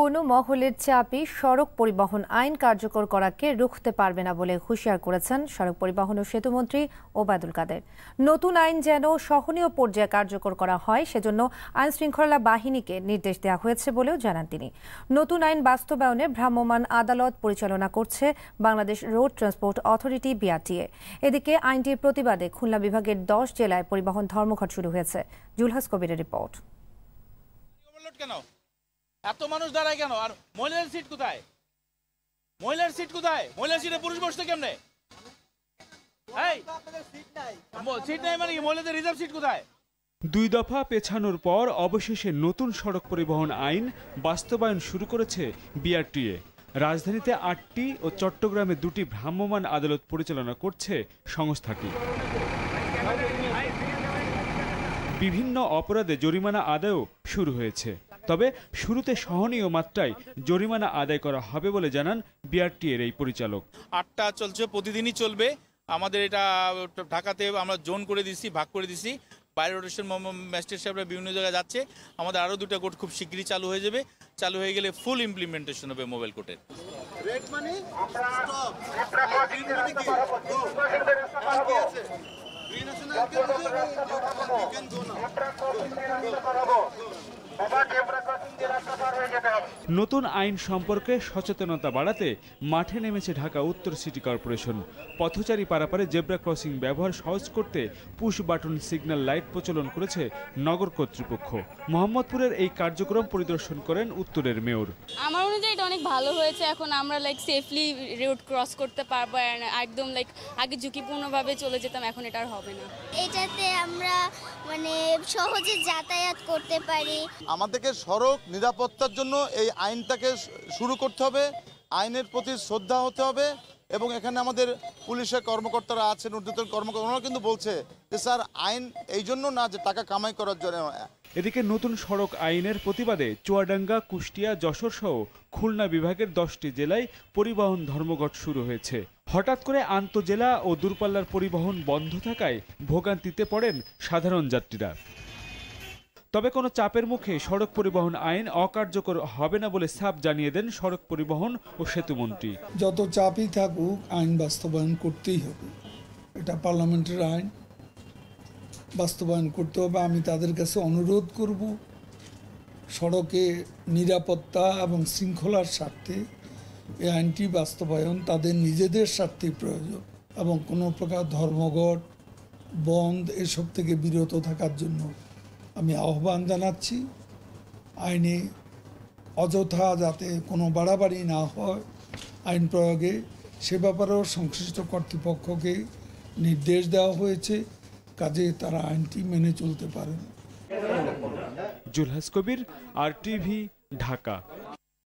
কোনো মহলের চাপই সড়ক পরিবহন আইন কার্যকর করাকে রুখতে পারবে না বলে হুঁশিয়ার করেছেন সড়ক পরিবহন ও সেতুমন্ত্রী ওবায়দুল কাদের নতুন আইন যেন সহনীয় পর্যায়ে কার্যকর করা হয় সেজন্য আইন শৃঙ্খলা বাহিনীকে নির্দেশ দেওয়া হয়েছে বলেও জানান তিনি নতুন আইন বাস্তবায়নে ভ্রাম্যমাণ আদালত পরিচালনা করছে Bangladesh road transport authority BRTA এদিকে আইনটির প্রতিবাদে খুলনা বিভাগের দশ জেলায় পরিবহন ধর্মঘট শুরু হয়েছে জুলহাস কবিরের রিপোর্ট কেন এত মানুষ দাঁড়ায় কেন আর মহিলার সিট কোথায় মহিলার সিট কোথায় মহিলার সিটে পুরুষ বসতে কেমনে মানে মহিলাদের রিজার্ভ সিট কোথায় দুই দফা পেছানোর পর অবশেষে নতুন সড়ক পরিবহন আইন বাস্তবায়ন শুরু করেছে বিআরটিএ রাজধানীতে আটটি ও চট্টগ্রামে দুটি ভ্রাম্যমাণ আদালত পরিচালনা করছে সংস্থাটি বিভিন্ন অপরাধে জরিমানা আদায়ও শুরু হয়েছে তবে শুরুতে সহনীয় মাত্রায় জরিমানা আদায় করা হবে বলে জানান বিআরটিএর এই পরিচালক আটটা চলছে প্রতিদিনই চলবে আমাদের এটা ঢাকাতে আমরা জোন করে দিছি ভাগ করে দিছি বাইরে রোটেশন ম্যাজিস্ট্রেট সাহেবরা বিভিন্ন জায়গায় যাচ্ছে আমাদের আরও দুটা কোর্ট খুব শীঘ্রই চালু হয়ে যাবে চালু হয়ে গেলে ফুল ইমপ্লিমেন্টেশন হবে মোবাইল কোর্টের রেড নতুন আইন সম্পর্কে সচেতনতা বাড়াতে মাঠে নেমেছে ঢাকা উত্তর সিটি কর্পোরেশন পথচারী পারাপারে জেব্রা ক্রসিং ব্যবহার সহজ করতে পুশ বাটন সিগন্যাল লাইট প্রচলন করেছে নগর কর্তৃপক্ষ মোহাম্মদপুরের এই কার্যক্রম পরিদর্শন করেন উত্তরের মেয়র আমার অনুযায়ী এটা অনেক ভালো হয়েছে এখন আমরা লাইক সেফলি রোড ক্রস করতে পারবো একদম লাইক আগে ঝুঁকিপূর্ণভাবে চলে যেতাম এখন এটা আর হবে না এটাতে আমরা মানে সহজে যাতায়াত করতে পারি আমাদেরকে সড়ক নিরাপত্তার জন্য এই আইনটাকে শুরু করতে হবে আইনের প্রতি শ্রদ্ধা হতে হবে এবং এখানে আমাদের পুলিশের কর্মকর্তারা আছেন ঊর্ধ্বতন কর্মকর্তা ওনারা কিন্তু বলছে যে স্যার আইন এই জন্য না যে টাকা কামাই করার জন্য এদিকে নতুন সড়ক আইনের প্রতিবাদে চুয়াডাঙ্গা কুষ্টিয়া যশোর সহ খুলনা বিভাগের দশটি জেলায় পরিবহন ধর্মঘট শুরু হয়েছে হঠাৎ করে আন্তজেলা ও দূরপাল্লার পরিবহন বন্ধ থাকায় ভোগান্তিতে পড়েন সাধারণ যাত্রীরা তবে কোনো চাপের মুখে সড়ক পরিবহন আইন অকার্যকর হবে না বলে সাপ জানিয়ে দেন সড়ক পরিবহন ও সেতুমন্ত্রী যত চাপই থাকুক আইন বাস্তবায়ন করতেই হবে এটা পার্লামেন্টের আইন বাস্তবায়ন করতে হবে আমি তাদের কাছে অনুরোধ করব সড়কে নিরাপত্তা এবং শৃঙ্খলার স্বার্থে এই আইনটি বাস্তবায়ন তাদের নিজেদের স্বার্থে প্রয়োজন এবং কোনো প্রকার ধর্মঘট বন্ধ এসব থেকে বিরত থাকার জন্য আমি আহ্বান জানাচ্ছি আইনে অযথা যাতে কোনো বাড়াবাড়ি না হয় আইন প্রয়োগে সে ব্যাপারেও সংশ্লিষ্ট কর্তৃপক্ষকে নির্দেশ দেওয়া হয়েছে কাজে তারা আইনটি মেনে চলতে পারেন জুলহাস কবির আর টিভি ঢাকা